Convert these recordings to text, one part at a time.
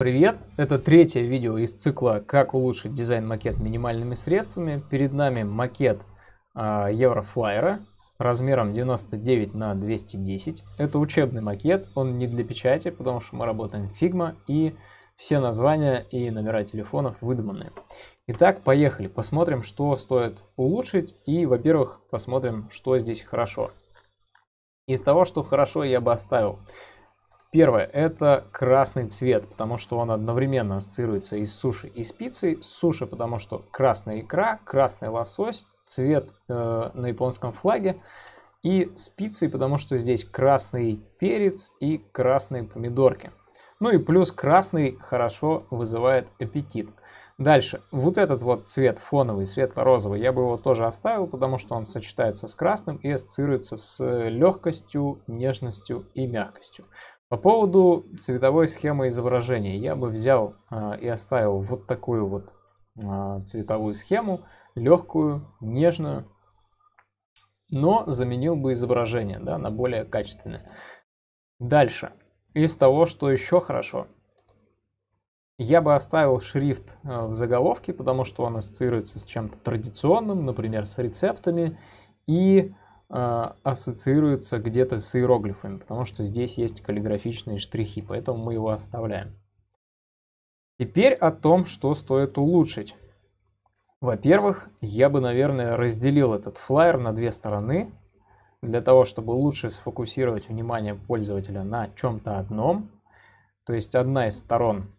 Привет! Это третье видео из цикла «Как улучшить дизайн макет минимальными средствами». Перед нами макет э, Еврофлайера размером 99 на 210. Это учебный макет, он не для печати, потому что мы работаем в Figma и все названия и номера телефонов выдуманные. Итак, поехали, посмотрим, что стоит улучшить и, во-первых, посмотрим, что здесь хорошо. Из того, что хорошо, я бы оставил – Первое – это красный цвет, потому что он одновременно ассоциируется и с суши, и с пиццей. С суши, потому что красная икра, красный лосось, цвет э, на японском флаге. И с пиццей, потому что здесь красный перец и красные помидорки. Ну и плюс красный хорошо вызывает аппетит. Дальше. Вот этот вот цвет фоновый, светло-розовый, я бы его тоже оставил, потому что он сочетается с красным и ассоциируется с э, легкостью, нежностью и мягкостью. По поводу цветовой схемы изображения, я бы взял э, и оставил вот такую вот э, цветовую схему, легкую, нежную, но заменил бы изображение да, на более качественное. Дальше. Из того, что еще хорошо, я бы оставил шрифт э, в заголовке, потому что он ассоциируется с чем-то традиционным, например, с рецептами, и а, ассоциируется где-то с иероглифами, потому что здесь есть каллиграфичные штрихи, поэтому мы его оставляем. Теперь о том, что стоит улучшить. Во-первых, я бы, наверное, разделил этот флайер на две стороны, для того, чтобы лучше сфокусировать внимание пользователя на чем-то одном. То есть одна из сторон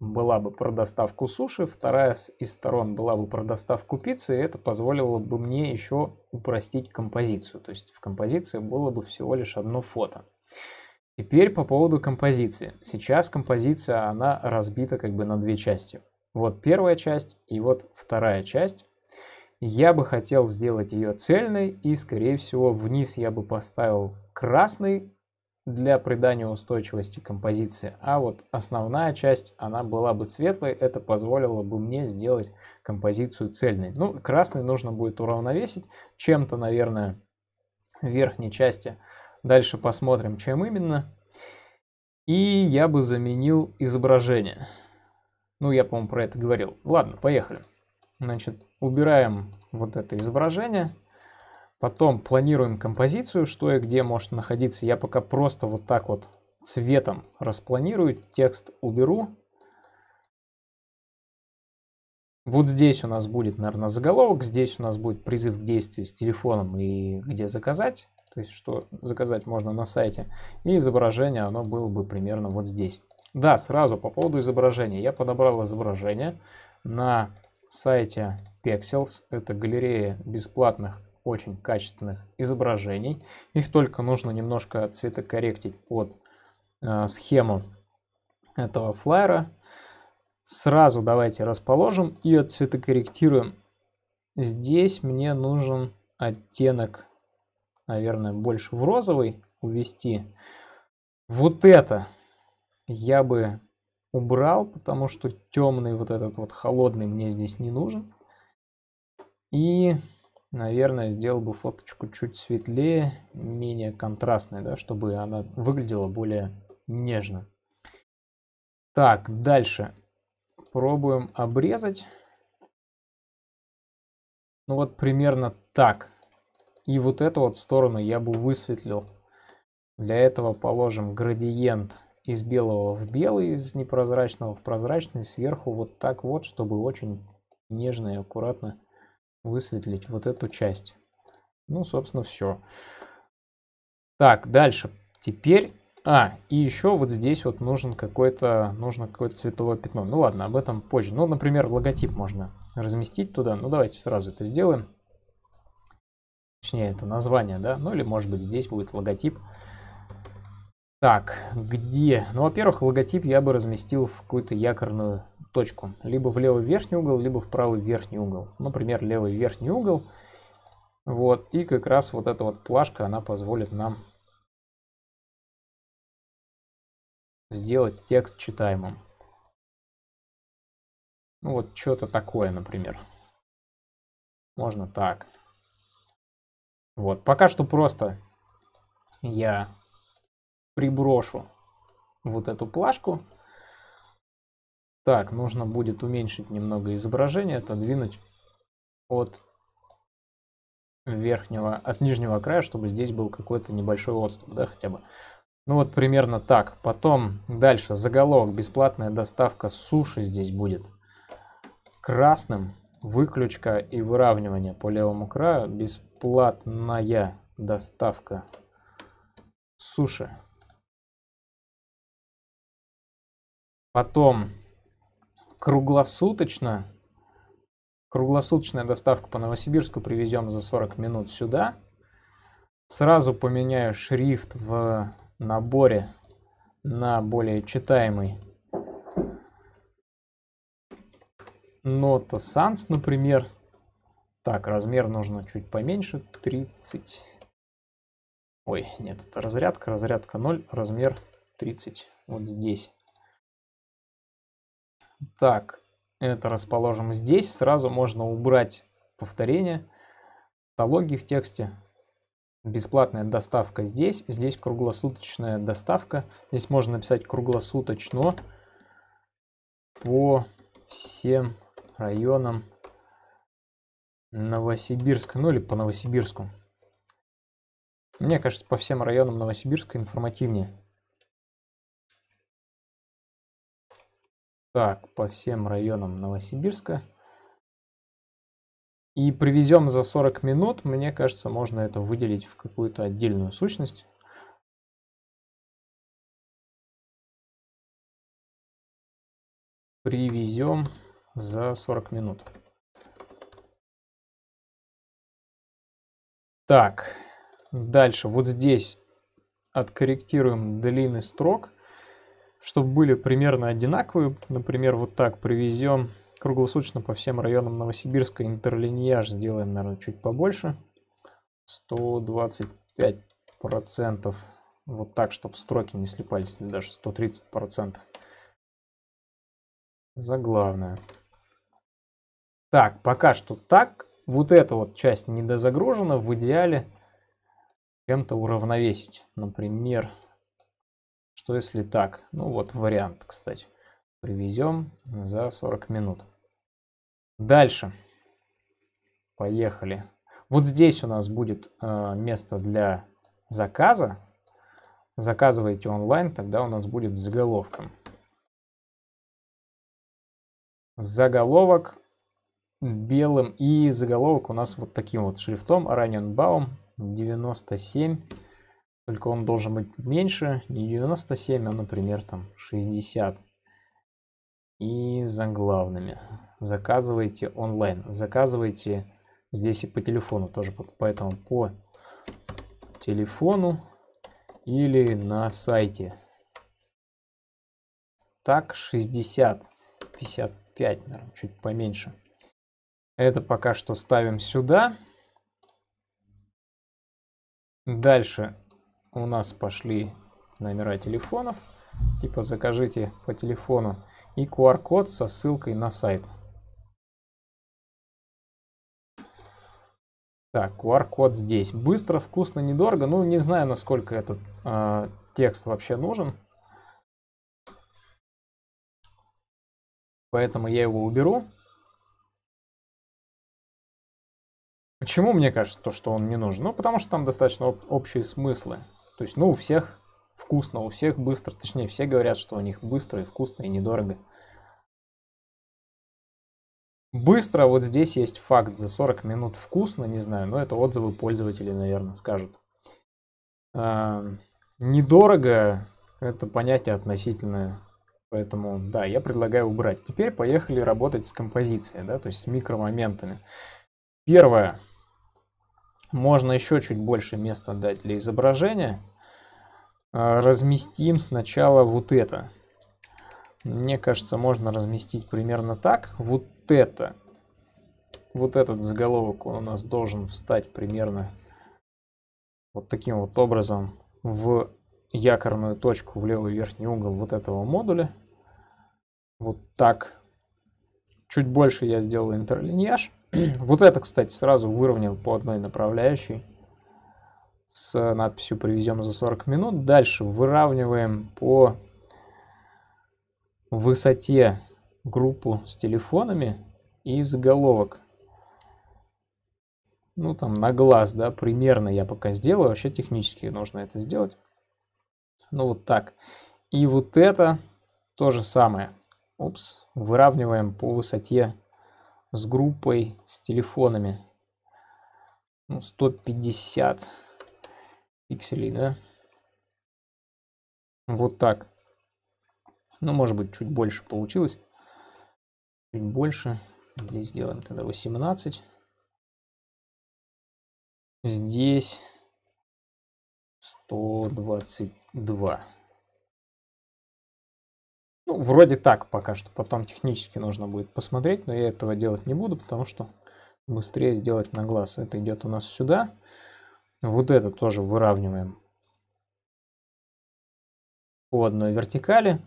была бы про доставку суши, вторая из сторон была бы про доставку пиццы, и это позволило бы мне еще упростить композицию. То есть в композиции было бы всего лишь одно фото. Теперь по поводу композиции. Сейчас композиция, она разбита как бы на две части. Вот первая часть и вот вторая часть. Я бы хотел сделать ее цельной и, скорее всего, вниз я бы поставил красный для придания устойчивости композиции, а вот основная часть, она была бы светлой, это позволило бы мне сделать композицию цельной. Ну, красный нужно будет уравновесить чем-то, наверное, в верхней части. Дальше посмотрим, чем именно. И я бы заменил изображение. Ну, я, по-моему, про это говорил. Ладно, поехали. Значит, убираем вот это изображение. Потом планируем композицию, что и где может находиться. Я пока просто вот так вот цветом распланирую, текст уберу. Вот здесь у нас будет, наверное, заголовок, здесь у нас будет призыв к действию с телефоном и где заказать, то есть что заказать можно на сайте. И изображение, оно было бы примерно вот здесь. Да, сразу по поводу изображения. Я подобрал изображение на сайте Pexels, это галерея бесплатных очень качественных изображений. Их только нужно немножко цветокорректить под э, схему этого флайера. Сразу давайте расположим и отцветокорректируем. Здесь мне нужен оттенок, наверное, больше в розовый увести. Вот это я бы убрал, потому что темный вот этот вот холодный мне здесь не нужен. И наверное, сделал бы фоточку чуть светлее, менее контрастной, да, чтобы она выглядела более нежно. Так, дальше. Пробуем обрезать. Ну вот примерно так. И вот эту вот сторону я бы высветлил. Для этого положим градиент из белого в белый, из непрозрачного в прозрачный, сверху вот так вот, чтобы очень нежно и аккуратно высветлить вот эту часть. Ну, собственно, все. Так, дальше. Теперь... А, и еще вот здесь вот нужен какой-то нужно какое-то цветовое пятно. Ну ладно, об этом позже. Ну, например, логотип можно разместить туда. Ну, давайте сразу это сделаем. Точнее, это название, да? Ну, или, может быть, здесь будет логотип. Так, где? Ну, во-первых, логотип я бы разместил в какую-то якорную точку. Либо в левый верхний угол, либо в правый верхний угол. Например, левый верхний угол. Вот. И как раз вот эта вот плашка, она позволит нам сделать текст читаемым. Ну вот что-то такое, например. Можно так. Вот, пока что просто я приброшу вот эту плашку. Так, нужно будет уменьшить немного изображение, отодвинуть от верхнего, от нижнего края, чтобы здесь был какой-то небольшой отступ, да, хотя бы. Ну вот примерно так. Потом дальше заголовок. Бесплатная доставка суши здесь будет красным. Выключка и выравнивание по левому краю. Бесплатная доставка суши. Потом круглосуточно. Круглосуточная доставка по Новосибирску привезем за 40 минут сюда. Сразу поменяю шрифт в наборе на более читаемый. Нота Санс, например. Так, размер нужно чуть поменьше. 30. Ой, нет, это разрядка. Разрядка 0, размер 30. Вот здесь. Так, это расположим здесь. Сразу можно убрать повторение. Тологи в тексте. Бесплатная доставка здесь. Здесь круглосуточная доставка. Здесь можно написать круглосуточно по всем районам Новосибирска. Ну или по Новосибирску. Мне кажется, по всем районам Новосибирска информативнее. Так, по всем районам Новосибирска. И привезем за 40 минут. Мне кажется, можно это выделить в какую-то отдельную сущность. Привезем за 40 минут. Так, дальше. Вот здесь откорректируем длины строк чтобы были примерно одинаковые. Например, вот так привезем круглосуточно по всем районам Новосибирска. Интерлиньяж сделаем, наверное, чуть побольше. 125 процентов. Вот так, чтобы строки не слепались. Или даже 130 процентов. главное. Так, пока что так. Вот эта вот часть недозагружена. В идеале чем-то уравновесить. Например, что если так? Ну вот вариант, кстати. Привезем за 40 минут. Дальше. Поехали. Вот здесь у нас будет э, место для заказа. Заказывайте онлайн, тогда у нас будет заголовком. Заголовок белым. И заголовок у нас вот таким вот шрифтом. Раненбаум 97 только он должен быть меньше, не 97, а, например, там 60. И за главными. Заказывайте онлайн. Заказывайте здесь и по телефону тоже. Поэтому по телефону или на сайте. Так, 60. 55, наверное, чуть поменьше. Это пока что ставим сюда. Дальше у нас пошли номера телефонов, типа закажите по телефону, и QR-код со ссылкой на сайт. Так, QR-код здесь. Быстро, вкусно, недорого. Ну, не знаю, насколько этот э, текст вообще нужен. Поэтому я его уберу. Почему мне кажется, то, что он не нужен? Ну, потому что там достаточно об общие смыслы. То есть, ну, у всех вкусно, у всех быстро. Точнее, все говорят, что у них быстро и вкусно и недорого. Быстро вот здесь есть факт за 40 минут вкусно, не знаю, но это отзывы пользователей, наверное, скажут. А, недорого это понятие относительное, поэтому да, я предлагаю убрать. Теперь поехали работать с композицией, да, то есть с микромоментами. Первое, можно еще чуть больше места дать для изображения. А, разместим сначала вот это. Мне кажется, можно разместить примерно так. Вот это. Вот этот заголовок у нас должен встать примерно вот таким вот образом в якорную точку, в левый верхний угол вот этого модуля. Вот так. Чуть больше я сделал интерлиньяж. Вот это, кстати, сразу выровнял по одной направляющей с надписью «Привезем за 40 минут». Дальше выравниваем по высоте группу с телефонами и заголовок. Ну, там, на глаз, да, примерно я пока сделаю. Вообще технически нужно это сделать. Ну, вот так. И вот это то же самое. Упс. Выравниваем по высоте с группой, с телефонами. Ну, 150 пикселей, да? Вот так. Ну, может быть, чуть больше получилось. Чуть больше. Здесь сделаем тогда 18. Здесь 122. Ну, вроде так пока что. Потом технически нужно будет посмотреть, но я этого делать не буду, потому что быстрее сделать на глаз. Это идет у нас сюда. Вот это тоже выравниваем по одной вертикали.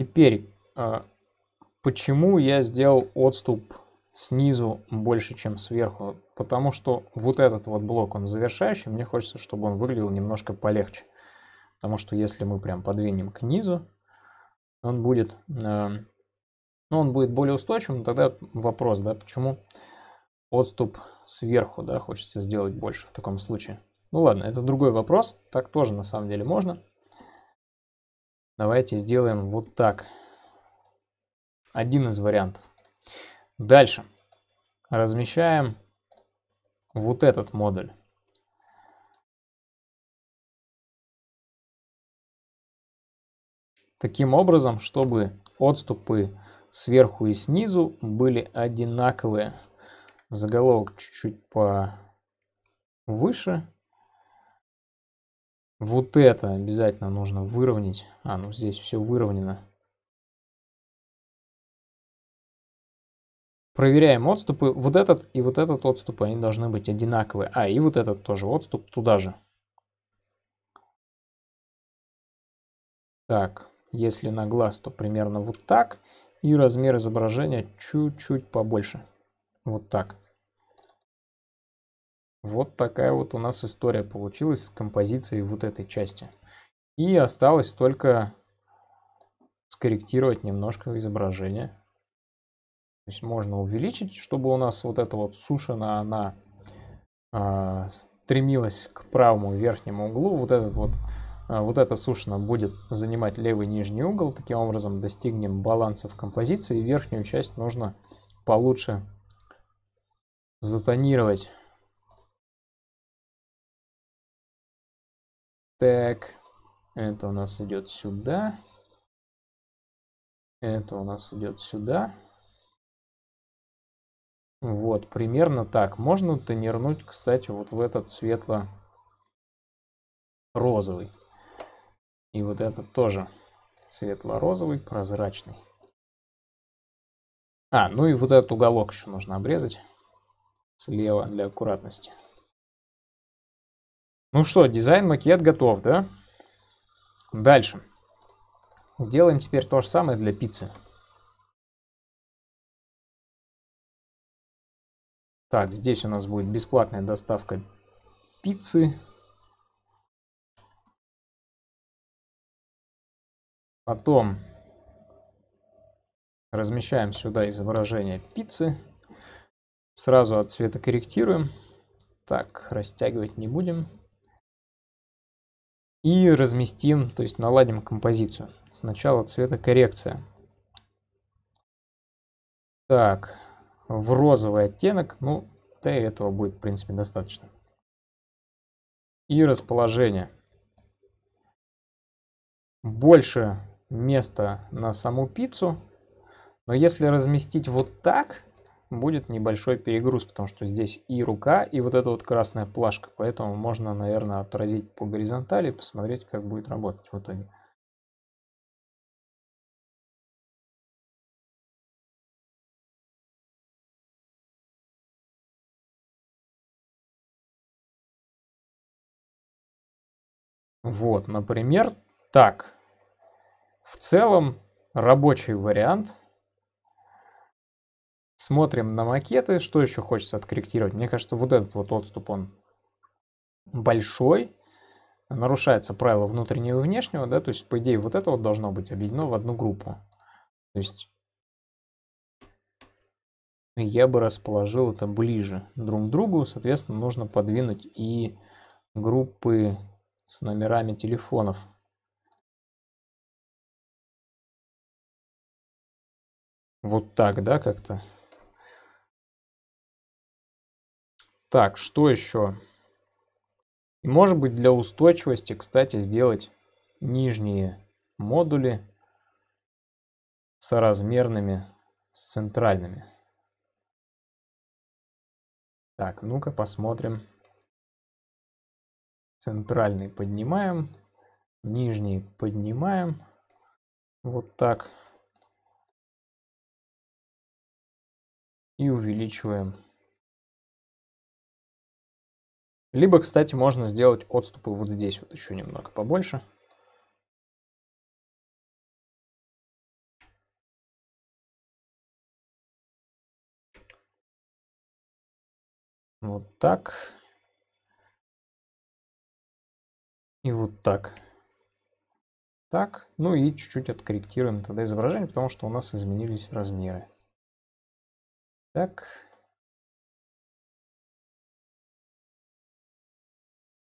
Теперь, а, почему я сделал отступ снизу больше, чем сверху? Потому что вот этот вот блок, он завершающий, мне хочется, чтобы он выглядел немножко полегче. Потому что если мы прям подвинем к низу, он будет, эм, ну, он будет более устойчивым, тогда вопрос, да, почему отступ сверху, да, хочется сделать больше в таком случае. Ну ладно, это другой вопрос, так тоже на самом деле можно. Давайте сделаем вот так. Один из вариантов. Дальше. Размещаем вот этот модуль. таким образом, чтобы отступы сверху и снизу были одинаковые. Заголовок чуть-чуть повыше. Вот это обязательно нужно выровнять. А, ну здесь все выровнено. Проверяем отступы. Вот этот и вот этот отступ, они должны быть одинаковые. А, и вот этот тоже отступ туда же. Так, если на глаз, то примерно вот так. И размер изображения чуть-чуть побольше. Вот так. Вот такая вот у нас история получилась с композицией вот этой части. И осталось только скорректировать немножко изображение. То есть можно увеличить, чтобы у нас вот эта вот сушина, она э, стремилась к правому верхнему углу. Вот этот вот а, вот эта сушина будет занимать левый нижний угол. Таким образом достигнем баланса в композиции. Верхнюю часть нужно получше затонировать. Так, это у нас идет сюда. Это у нас идет сюда. Вот, примерно так. Можно тонернуть, кстати, вот в этот светло-розовый. И вот этот тоже светло-розовый, прозрачный. А, ну и вот этот уголок еще нужно обрезать слева для аккуратности. Ну что, дизайн-макет готов, да? Дальше. Сделаем теперь то же самое для пиццы. Так, здесь у нас будет бесплатная доставка пиццы. Потом размещаем сюда изображение пиццы. Сразу от цвета корректируем. Так, растягивать не будем. И разместим, то есть наладим композицию. Сначала цвета коррекция. Так, в розовый оттенок, ну, да и этого будет, в принципе, достаточно. И расположение. Больше место на саму пиццу. Но если разместить вот так, будет небольшой перегруз, потому что здесь и рука, и вот эта вот красная плашка. Поэтому можно, наверное, отразить по горизонтали и посмотреть, как будет работать в итоге. Вот, например, так. В целом рабочий вариант. Смотрим на макеты. Что еще хочется откорректировать? Мне кажется, вот этот вот отступ, он большой. Нарушается правило внутреннего и внешнего, да, то есть, по идее, вот это вот должно быть объединено в одну группу. То есть, я бы расположил это ближе друг к другу. Соответственно, нужно подвинуть и группы с номерами телефонов. Вот так, да, как-то. Так, что еще? И может быть для устойчивости, кстати, сделать нижние модули соразмерными с центральными. Так, ну-ка посмотрим. Центральный поднимаем, нижний поднимаем. Вот так. и увеличиваем. Либо, кстати, можно сделать отступы вот здесь вот еще немного побольше. Вот так. И вот так. Так. Ну и чуть-чуть откорректируем тогда изображение, потому что у нас изменились размеры. Так.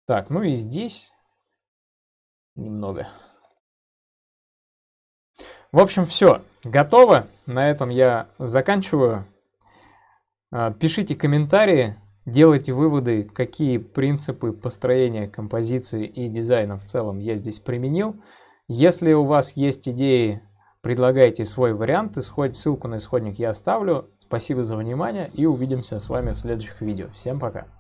Так, ну и здесь немного. В общем, все. Готово. На этом я заканчиваю. А, пишите комментарии, делайте выводы, какие принципы построения композиции и дизайна в целом я здесь применил. Если у вас есть идеи, предлагайте свой вариант. Исход, ссылку на исходник я оставлю. Спасибо за внимание и увидимся с вами в следующих видео. Всем пока!